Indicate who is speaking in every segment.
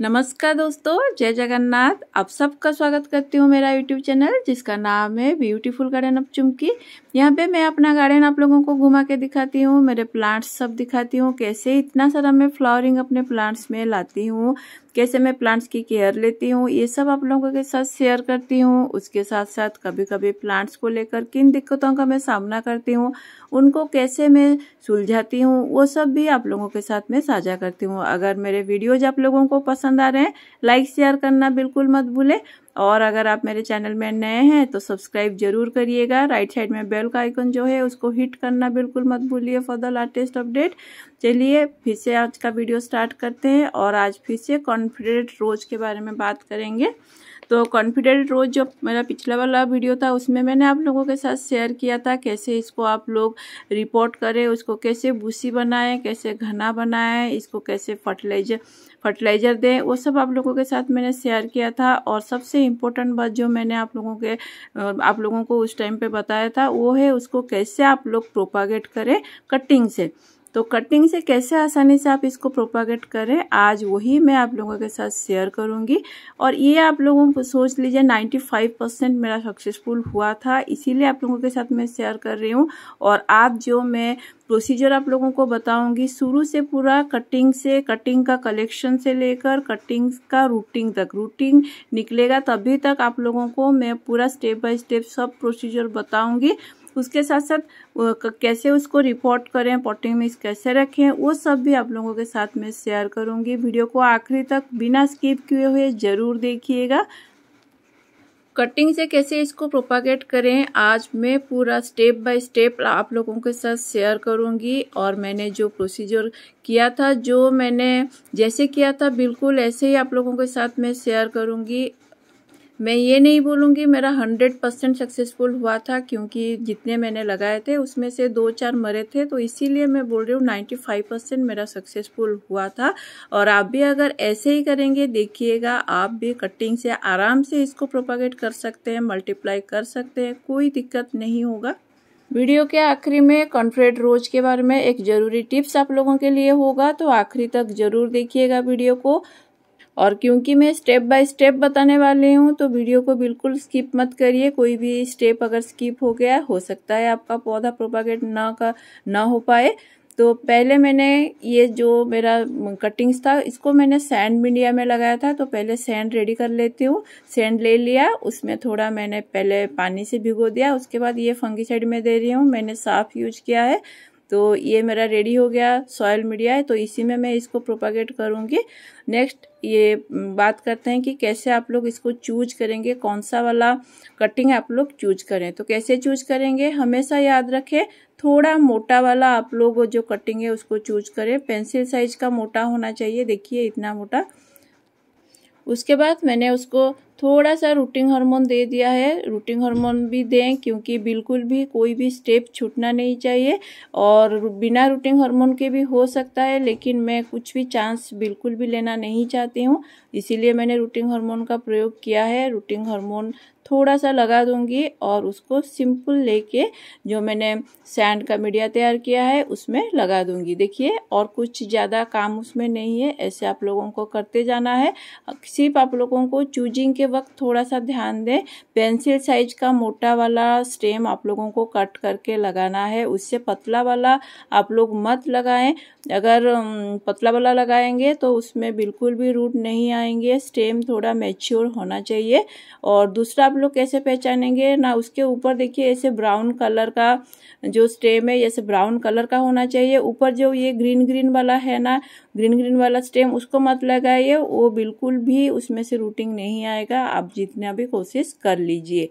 Speaker 1: नमस्कार दोस्तों जय जगन्नाथ आप सबका स्वागत करती हूँ मेरा यूट्यूब चैनल जिसका नाम है ब्यूटीफुल गार्डन ऑफ चुमकी यहाँ पे मैं अपना गार्डन आप लोगों को घुमा के दिखाती हूँ मेरे प्लांट्स सब दिखाती हूँ कैसे इतना सारा मैं फ्लावरिंग अपने प्लांट्स में लाती हूँ कैसे मैं प्लांट्स की केयर लेती हूँ ये सब आप लोगों के साथ शेयर करती हूँ उसके साथ साथ कभी कभी प्लांट्स को लेकर किन दिक्कतों का मैं सामना करती हूँ उनको कैसे मैं सुलझाती हूँ वो सब भी आप लोगों के साथ मैं साझा करती हूँ अगर मेरे वीडियोज आप लोगों को पसंद पसंद आ रहे हैं लाइक शेयर करना बिल्कुल मत भूले और अगर आप मेरे चैनल में नए हैं तो सब्सक्राइब जरूर करिएगा राइट साइड में बेल का आइकन जो है उसको हिट करना बिल्कुल मत भूलिए फॉर द लेटेस्ट अपडेट चलिए फिर से आज का वीडियो स्टार्ट करते हैं और आज फिर से कॉन्फिडेंट रोज के बारे में बात करेंगे तो कॉन्फिडेंट रोज जो मेरा पिछला वाला वीडियो था उसमें मैंने आप लोगों के साथ शेयर किया था कैसे इसको आप लोग रिपोर्ट करें उसको कैसे भूसी बनाएं कैसे घना बनाएं इसको कैसे फर्टिलाइजर फर्टिलाइजर दें वो सब आप लोगों के साथ मैंने शेयर किया था और सबसे इम्पोर्टेंट बात जो मैंने आप लोगों के आप लोगों को उस टाइम पे बताया था वो है उसको कैसे आप लोग प्रोपागेट करें कटिंग से तो कटिंग से कैसे आसानी से आप इसको प्रोपागेट करें आज वही मैं आप लोगों के साथ शेयर करूंगी और ये आप लोगों को सोच लीजिए 95 परसेंट मेरा सक्सेसफुल हुआ था इसीलिए आप लोगों के साथ मैं शेयर कर रही हूँ और आप जो मैं प्रोसीजर आप लोगों को बताऊंगी शुरू से पूरा कटिंग से कटिंग का कलेक्शन से लेकर कटिंग का रूटिंग तक रूटिंग निकलेगा तभी तक आप लोगों को मैं पूरा स्टेप बाय स्टेप सब प्रोसीजर बताऊंगी उसके साथ साथ कैसे उसको रिपोर्ट करें पॉटिंग मिक्स कैसे रखें वो सब भी आप लोगों के साथ में शेयर करूंगी वीडियो को आखिरी तक बिना स्किप किए हुए ज़रूर देखिएगा कटिंग से कैसे इसको प्रोपागेट करें आज मैं पूरा स्टेप बाय स्टेप आप लोगों के साथ शेयर करूंगी और मैंने जो प्रोसीजर किया था जो मैंने जैसे किया था बिल्कुल ऐसे ही आप लोगों के साथ मैं शेयर करूंगी मैं ये नहीं बोलूँगी मेरा हंड्रेड परसेंट सक्सेसफुल हुआ था क्योंकि जितने मैंने लगाए थे उसमें से दो चार मरे थे तो इसीलिए मैं बोल रही हूँ नाइन्टी फाइव परसेंट मेरा सक्सेसफुल हुआ था और आप भी अगर ऐसे ही करेंगे देखिएगा आप भी कटिंग से आराम से इसको प्रोपागेट कर सकते हैं मल्टीप्लाई कर सकते हैं कोई दिक्कत नहीं होगा वीडियो के आखिरी में कॉन्फ्रेड रोज के बारे में एक जरूरी टिप्स आप लोगों के लिए होगा तो आखिरी तक जरूर देखिएगा वीडियो को और क्योंकि मैं स्टेप बाय स्टेप बताने वाली हूँ तो वीडियो को बिल्कुल स्किप मत करिए कोई भी स्टेप अगर स्किप हो गया हो सकता है आपका पौधा प्रोपागेट ना का ना हो पाए तो पहले मैंने ये जो मेरा कटिंग्स था इसको मैंने सैंड मीडिया में लगाया था तो पहले सैंड रेडी कर लेती हूँ सैंड ले लिया उसमें थोड़ा मैंने पहले पानी से भिगो दिया उसके बाद ये फंगी साइड में दे रही हूँ मैंने साफ यूज किया है तो ये मेरा रेडी हो गया सॉयल मीडिया है तो इसी में मैं इसको प्रोपागेट करूँगी नेक्स्ट ये बात करते हैं कि कैसे आप लोग इसको चूज करेंगे कौन सा वाला कटिंग आप लोग चूज करें तो कैसे चूज करेंगे हमेशा याद रखें थोड़ा मोटा वाला आप लोग जो कटिंग है उसको चूज करें पेंसिल साइज का मोटा होना चाहिए देखिए इतना मोटा उसके बाद मैंने उसको थोड़ा सा रूटिंग हार्मोन दे दिया है रूटिंग हार्मोन भी दें क्योंकि बिल्कुल भी कोई भी स्टेप छूटना नहीं चाहिए और बिना रूटिंग हार्मोन के भी हो सकता है लेकिन मैं कुछ भी चांस बिल्कुल भी लेना नहीं चाहती हूँ इसीलिए मैंने रूटिंग हार्मोन का प्रयोग किया है रूटिंग हार्मोन थोड़ा सा लगा दूंगी और उसको सिंपल लेके जो मैंने सैंड का मीडिया तैयार किया है उसमें लगा दूंगी देखिए और कुछ ज़्यादा काम उसमें नहीं है ऐसे आप लोगों को करते जाना है सिर्फ आप लोगों को चूजिंग के वक्त थोड़ा सा ध्यान दें पेंसिल साइज का मोटा वाला स्टेम आप लोगों को कट करके लगाना है उससे पतला वाला आप लोग मत लगाएं अगर पतला वाला लगाएंगे तो उसमें बिल्कुल भी रूट नहीं आएंगे स्टेम थोड़ा मेच्योर होना चाहिए और दूसरा आप लोग कैसे पहचानेंगे ना उसके ऊपर देखिए ऐसे ब्राउन कलर का जो स्टेम है जैसे ब्राउन कलर का होना चाहिए ऊपर जो ये ग्रीन ग्रीन वाला है ना ग्रीन ग्रीन वाला स्टेम उसको मत लगाइए वो बिल्कुल भी उसमें से रूटिंग नहीं आएगा का आप जितना भी कोशिश कर लीजिए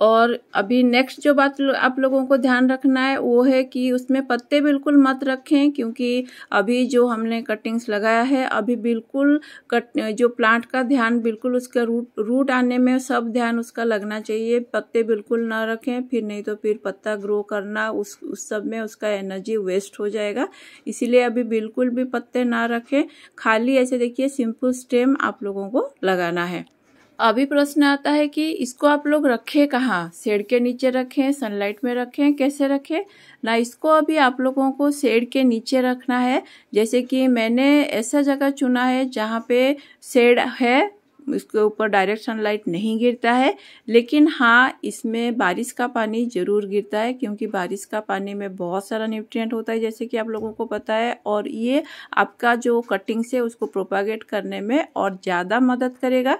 Speaker 1: और अभी नेक्स्ट जो बात आप लोगों को ध्यान रखना है वो है कि उसमें पत्ते बिल्कुल मत रखें क्योंकि अभी जो हमने कटिंग्स लगाया है अभी बिल्कुल कट जो प्लांट का ध्यान बिल्कुल उसका रूट रूट आने में सब ध्यान उसका लगना चाहिए पत्ते बिल्कुल ना रखें फिर नहीं तो फिर पत्ता ग्रो करना उस उस सब में उसका एनर्जी वेस्ट हो जाएगा इसीलिए अभी बिल्कुल भी पत्ते ना रखें खाली ऐसे देखिए सिंपल स्टेम आप लोगों को लगाना है अभी प्रश्न आता है कि इसको आप लोग रखें कहाँ शेड के नीचे रखें सनलाइट में रखें कैसे रखें ना इसको अभी आप लोगों को शेड के नीचे रखना है जैसे कि मैंने ऐसा जगह चुना है जहाँ पे शेड है उसके ऊपर डायरेक्ट सनलाइट नहीं गिरता है लेकिन हाँ इसमें बारिश का पानी ज़रूर गिरता है क्योंकि बारिश का पानी में बहुत सारा न्यूट्रिएंट होता है जैसे कि आप लोगों को पता है और ये आपका जो कटिंग्स है उसको प्रोपागेट करने में और ज़्यादा मदद करेगा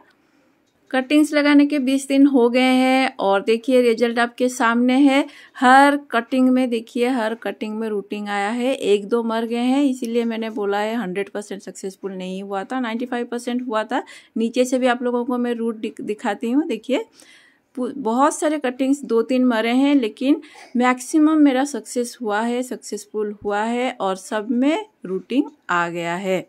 Speaker 1: कटिंग्स लगाने के 20 दिन हो गए हैं और देखिए रिजल्ट आपके सामने है हर कटिंग में देखिए हर कटिंग में रूटिंग आया है एक दो मर गए हैं इसीलिए मैंने बोला है 100 परसेंट सक्सेसफुल नहीं हुआ था 95 परसेंट हुआ था नीचे से भी आप लोगों को मैं रूट दिखाती हूँ देखिए बहुत सारे कटिंग्स दो तीन मरे हैं लेकिन मैक्सिमम मेरा सक्सेस हुआ है सक्सेसफुल हुआ है और सब में रूटिंग आ गया है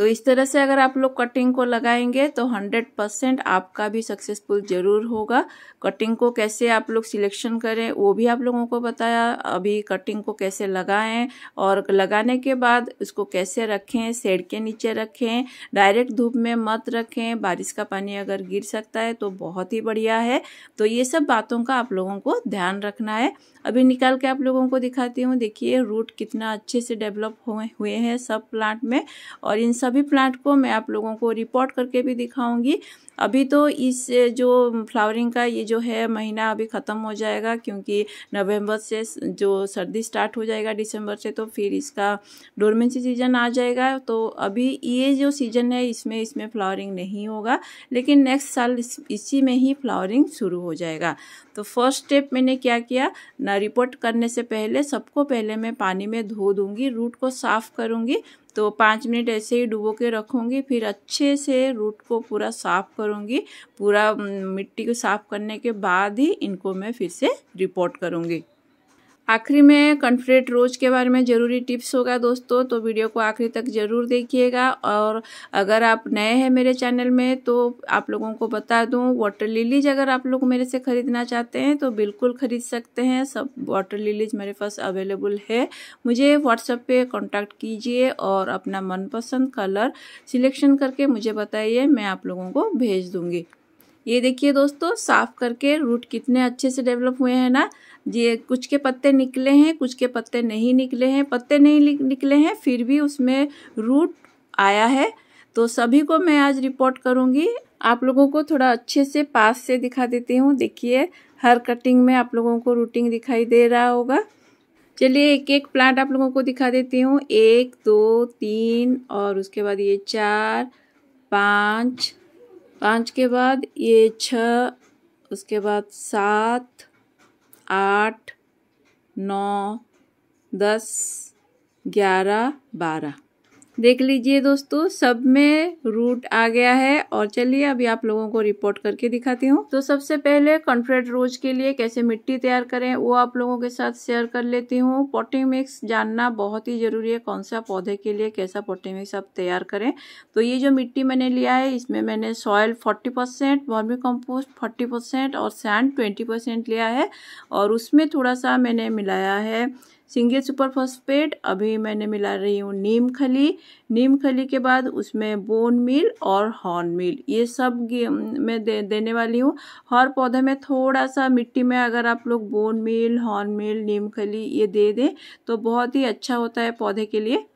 Speaker 1: तो इस तरह से अगर आप लोग कटिंग को लगाएंगे तो 100 परसेंट आपका भी सक्सेसफुल ज़रूर होगा कटिंग को कैसे आप लोग सिलेक्शन करें वो भी आप लोगों को बताया अभी कटिंग को कैसे लगाएं और लगाने के बाद उसको कैसे रखें सेड के नीचे रखें डायरेक्ट धूप में मत रखें बारिश का पानी अगर गिर सकता है तो बहुत ही बढ़िया है तो ये सब बातों का आप लोगों को ध्यान रखना है अभी निकाल के आप लोगों को दिखाती हूँ देखिए रूट कितना अच्छे से डेवलप हुए हुए हैं सब प्लांट में और इन सब सभी प्लांट को मैं आप लोगों को रिपोर्ट करके भी दिखाऊंगी अभी तो इस जो फ्लावरिंग का ये जो है महीना अभी ख़त्म हो जाएगा क्योंकि नवंबर से जो सर्दी स्टार्ट हो जाएगा दिसंबर से तो फिर इसका डोरमेंसी सीजन आ जाएगा तो अभी ये जो सीज़न है इसमें इसमें फ्लावरिंग नहीं होगा लेकिन नेक्स्ट साल इस, इसी में ही फ्लावरिंग शुरू हो जाएगा तो फर्स्ट स्टेप मैंने क्या किया ना रिपोर्ट करने से पहले सबको पहले मैं पानी में धो दूँगी रूट को साफ़ करूँगी तो पाँच मिनट ऐसे ही डुबो के रखूँगी फिर अच्छे से रूट को पूरा साफ़ करूँगी पूरा मिट्टी को साफ़ करने के बाद ही इनको मैं फिर से रिपोर्ट करूँगी आखिरी में कन्फ्रेट रोज के बारे में ज़रूरी टिप्स होगा दोस्तों तो वीडियो को आखिरी तक ज़रूर देखिएगा और अगर आप नए हैं मेरे चैनल में तो आप लोगों को बता दूँ वाटर लिलीज अगर आप लोग मेरे से ख़रीदना चाहते हैं तो बिल्कुल ख़रीद सकते हैं सब वाटर लिलीज मेरे पास अवेलेबल है मुझे व्हाट्सएप पे कॉन्टैक्ट कीजिए और अपना मनपसंद कलर सिलेक्शन करके मुझे बताइए मैं आप लोगों को भेज दूँगी ये देखिए दोस्तों साफ करके रूट कितने अच्छे से डेवलप हुए हैं ना ये कुछ के पत्ते निकले हैं कुछ के पत्ते नहीं निकले हैं पत्ते नहीं निकले हैं फिर भी उसमें रूट आया है तो सभी को मैं आज रिपोर्ट करूँगी आप लोगों को थोड़ा अच्छे से पास से दिखा देती हूँ देखिए हर कटिंग में आप लोगों को रूटिंग दिखाई दे रहा होगा चलिए एक एक प्लांट आप लोगों को दिखा देती हूँ एक दो तीन और उसके बाद ये चार पाँच पाँच के बाद ये छ उसके बाद सात आठ नौ दस ग्यारह बारह देख लीजिए दोस्तों सब में रूट आ गया है और चलिए अभी आप लोगों को रिपोर्ट करके दिखाती हूँ तो सबसे पहले कॉन्फ्रेट रोज के लिए कैसे मिट्टी तैयार करें वो आप लोगों के साथ शेयर कर लेती हूँ पोटिंग मिक्स जानना बहुत ही ज़रूरी है कौन सा पौधे के लिए कैसा पोटिंग मिक्स आप तैयार करें तो ये जो मिट्टी मैंने लिया है इसमें मैंने soil forty percent vermicompost forty percent और सैंड ट्वेंटी परसेंट लिया है और उसमें थोड़ा सा मैंने मिलाया है सिंगेट सुपरफॉस्फेट अभी मैंने मिला रही हूँ नीम खली नीम खली के बाद उसमें बोन मिल और हॉर्न मिल ये सब मैं दे, देने वाली हूँ हर पौधे में थोड़ा सा मिट्टी में अगर आप लोग बोन मिल हॉर्न मिल नीम खली ये दे दें तो बहुत ही अच्छा होता है पौधे के लिए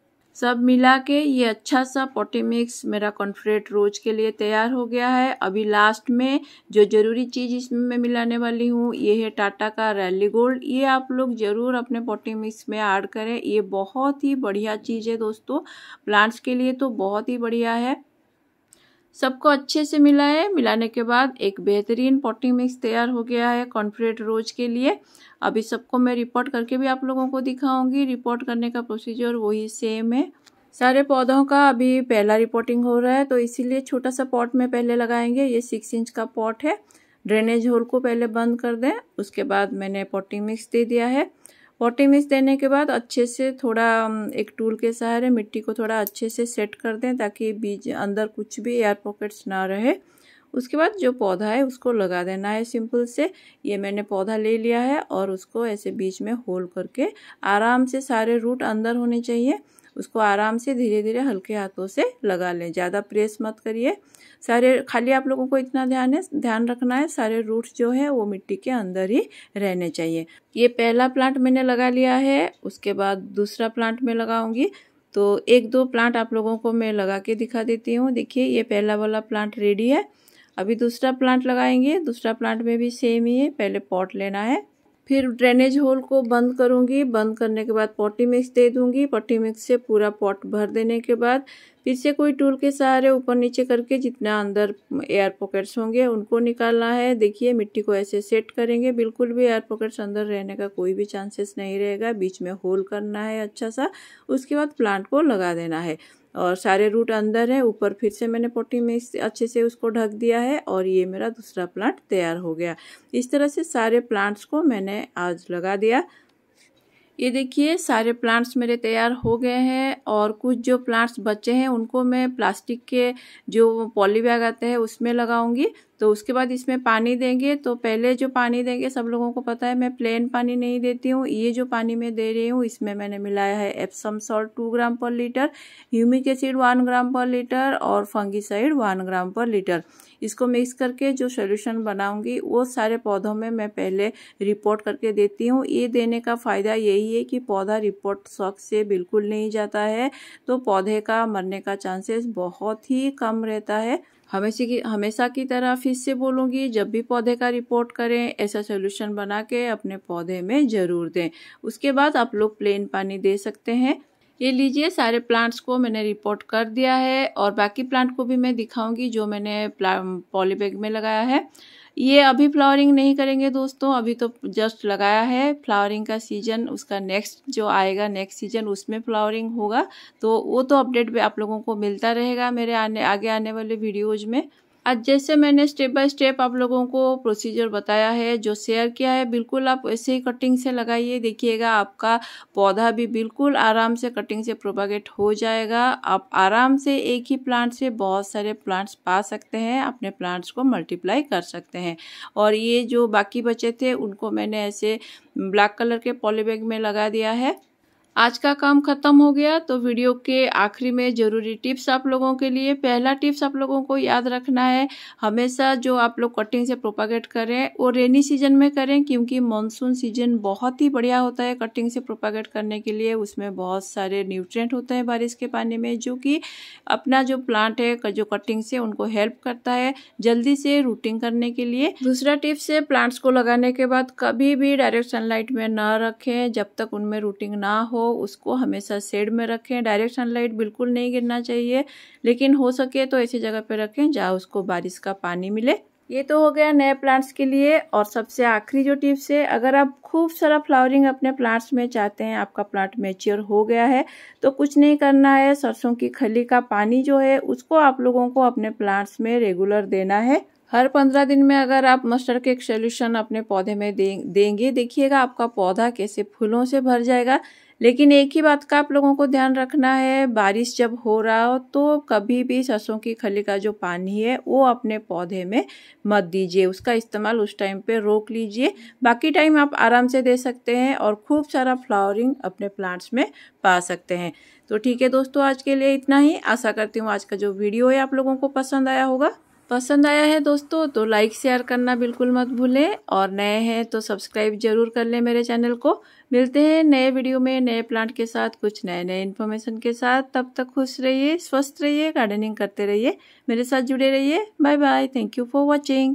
Speaker 1: सब मिला के ये अच्छा सा पोटी मिक्स मेरा कॉन्फ्रेट रोज के लिए तैयार हो गया है अभी लास्ट में जो ज़रूरी चीज़ इसमें मैं मिलाने वाली हूँ ये है टाटा का रैली गोल्ड ये आप लोग ज़रूर अपने पोटी मिक्स में ऐड करें ये बहुत ही बढ़िया चीज़ है दोस्तों प्लांट्स के लिए तो बहुत ही बढ़िया है सबको अच्छे से मिलाए मिलाने के बाद एक बेहतरीन पॉटिंग मिक्स तैयार हो गया है कॉन्फ्रेट रोज के लिए अभी सबको मैं रिपोर्ट करके भी आप लोगों को दिखाऊंगी रिपोर्ट करने का प्रोसीजर वही सेम है सारे पौधों का अभी पहला रिपोर्टिंग हो रहा है तो इसीलिए छोटा सा पॉट में पहले लगाएंगे ये सिक्स इंच का पॉट है ड्रेनेज होल को पहले बंद कर दें उसके बाद मैंने पॉटिंग मिक्स दे दिया है पोटी मिक्स देने के बाद अच्छे से थोड़ा एक टूल के सहारे मिट्टी को थोड़ा अच्छे से सेट कर दें ताकि बीज अंदर कुछ भी एयर पॉकेट्स ना रहे उसके बाद जो पौधा है उसको लगा देना है सिंपल से ये मैंने पौधा ले लिया है और उसको ऐसे बीच में होल करके आराम से सारे रूट अंदर होने चाहिए उसको आराम से धीरे धीरे हल्के हाथों से लगा लें ज़्यादा प्रेस मत करिए सारे खाली आप लोगों को इतना ध्यान है ध्यान रखना है सारे रूट्स जो है वो मिट्टी के अंदर ही रहने चाहिए ये पहला प्लांट मैंने लगा लिया है उसके बाद दूसरा प्लांट में लगाऊंगी तो एक दो प्लांट आप लोगों को मैं लगा के दिखा देती हूँ देखिए ये पहला वाला प्लांट रेडी है अभी दूसरा प्लांट लगाएंगे दूसरा प्लांट में भी सेम ही है पहले पॉट लेना है फिर ड्रेनेज होल को बंद करूँगी बंद करने के बाद पॉटी मिक्स दे दूँगी पॉटी मिक्स से पूरा पॉट भर देने के बाद फिर से कोई टूल के सहारे ऊपर नीचे करके जितना अंदर एयर पॉकेट्स होंगे उनको निकालना है देखिए मिट्टी को ऐसे सेट करेंगे बिल्कुल भी एयर पॉकेट्स अंदर रहने का कोई भी चांसेस नहीं रहेगा बीच में होल करना है अच्छा सा उसके बाद प्लांट को लगा देना है और सारे रूट अंदर है ऊपर फिर से मैंने पोटी में अच्छे से उसको ढक दिया है और ये मेरा दूसरा प्लांट तैयार हो गया इस तरह से सारे प्लांट्स को मैंने आज लगा दिया ये देखिए सारे प्लांट्स मेरे तैयार हो गए हैं और कुछ जो प्लांट्स बचे हैं उनको मैं प्लास्टिक के जो पॉली बैग आते हैं उसमें लगाऊंगी तो उसके बाद इसमें पानी देंगे तो पहले जो पानी देंगे सब लोगों को पता है मैं प्लेन पानी नहीं देती हूँ ये जो पानी मैं दे रही हूँ इसमें मैंने मिलाया है Epsom salt two gram per litre humic acid one gram per litre और fungicide one gram per litre इसको मिक्स करके जो सोल्यूशन बनाऊंगी वो सारे पौधों में मैं पहले रिपोर्ट करके देती हूँ ये देने का फ़ायदा यही चाहिए कि पौधा रिपोर्ट शॉक से बिल्कुल नहीं जाता है तो पौधे का मरने का चांसेस बहुत ही कम रहता है हमेशा की हमेशा की तरह फिर से बोलूँगी जब भी पौधे का रिपोर्ट करें ऐसा सोल्यूशन बना के अपने पौधे में ज़रूर दें उसके बाद आप लोग प्लेन पानी दे सकते हैं ये लीजिए सारे प्लांट्स को मैंने रिपोर्ट कर दिया है और बाकी प्लांट को भी मैं दिखाऊंगी जो मैंने पॉलीबैग में लगाया है ये अभी फ्लावरिंग नहीं करेंगे दोस्तों अभी तो जस्ट लगाया है फ्लावरिंग का सीजन उसका नेक्स्ट जो आएगा नेक्स्ट सीजन उसमें फ्लावरिंग होगा तो वो तो अपडेट भी आप लोगों को मिलता रहेगा मेरे आने आगे आने वाले वीडियोज में आज जैसे मैंने स्टेप बाय स्टेप आप लोगों को प्रोसीजर बताया है जो शेयर किया है बिल्कुल आप ऐसे ही कटिंग से लगाइए देखिएगा आपका पौधा भी बिल्कुल आराम से कटिंग से प्रोपागेट हो जाएगा आप आराम से एक ही प्लांट से बहुत सारे प्लांट्स पा सकते हैं अपने प्लांट्स को मल्टीप्लाई कर सकते हैं और ये जो बाकी बचे थे उनको मैंने ऐसे ब्लैक कलर के पॉलीबैग में लगा दिया है आज का काम खत्म हो गया तो वीडियो के आखिरी में ज़रूरी टिप्स आप लोगों के लिए पहला टिप्स आप लोगों को याद रखना है हमेशा जो आप लोग कटिंग से प्रोपागेट करें वो रेनी सीजन में करें क्योंकि मानसून सीजन बहुत ही बढ़िया होता है कटिंग से प्रोपागेट करने के लिए उसमें बहुत सारे न्यूट्रेंट होते हैं बारिश के पानी में जो कि अपना जो प्लांट है जो कटिंग से उनको हेल्प करता है जल्दी से रूटिंग करने के लिए दूसरा टिप्स है प्लांट्स को लगाने के बाद कभी भी डायरेक्ट सनलाइट में न रखें जब तक उनमें रूटिंग ना हो उसको हमेशा शेड में रखें डायरेक्ट सनलाइट बिल्कुल नहीं गिरना चाहिए लेकिन हो सके तो ऐसी जगह पर रखें जहाँ उसको बारिश का पानी मिले ये तो हो गया नए प्लांट्स के लिए और सबसे आखिरी जो टिप्स है अगर आप खूब सारा फ्लावरिंग अपने प्लांट्स में चाहते हैं आपका प्लांट मेच्योर हो गया है तो कुछ नहीं करना है सरसों की खली का पानी जो है उसको आप लोगों को अपने प्लांट्स में रेगुलर देना है हर पंद्रह दिन में अगर आप मस्टर्ड के एक सोल्यूशन अपने पौधे में दे, देंगे देखिएगा आपका पौधा कैसे फूलों से भर जाएगा लेकिन एक ही बात का आप लोगों को ध्यान रखना है बारिश जब हो रहा हो तो कभी भी सरसों की खली का जो पानी है वो अपने पौधे में मत दीजिए उसका इस्तेमाल उस टाइम पे रोक लीजिए बाकी टाइम आप आराम से दे सकते हैं और खूब सारा फ्लावरिंग अपने प्लांट्स में पा सकते हैं तो ठीक है दोस्तों आज के लिए इतना ही आशा करती हूँ आज का जो वीडियो है आप लोगों को पसंद आया होगा पसंद आया है दोस्तों तो लाइक शेयर करना बिल्कुल मत भूलें और नए हैं तो सब्सक्राइब जरूर कर लें मेरे चैनल को मिलते हैं नए वीडियो में नए प्लांट के साथ कुछ नए नए इन्फॉर्मेशन के साथ तब तक खुश रहिए स्वस्थ रहिए गार्डनिंग करते रहिए मेरे साथ जुड़े रहिए bye bye thank you for watching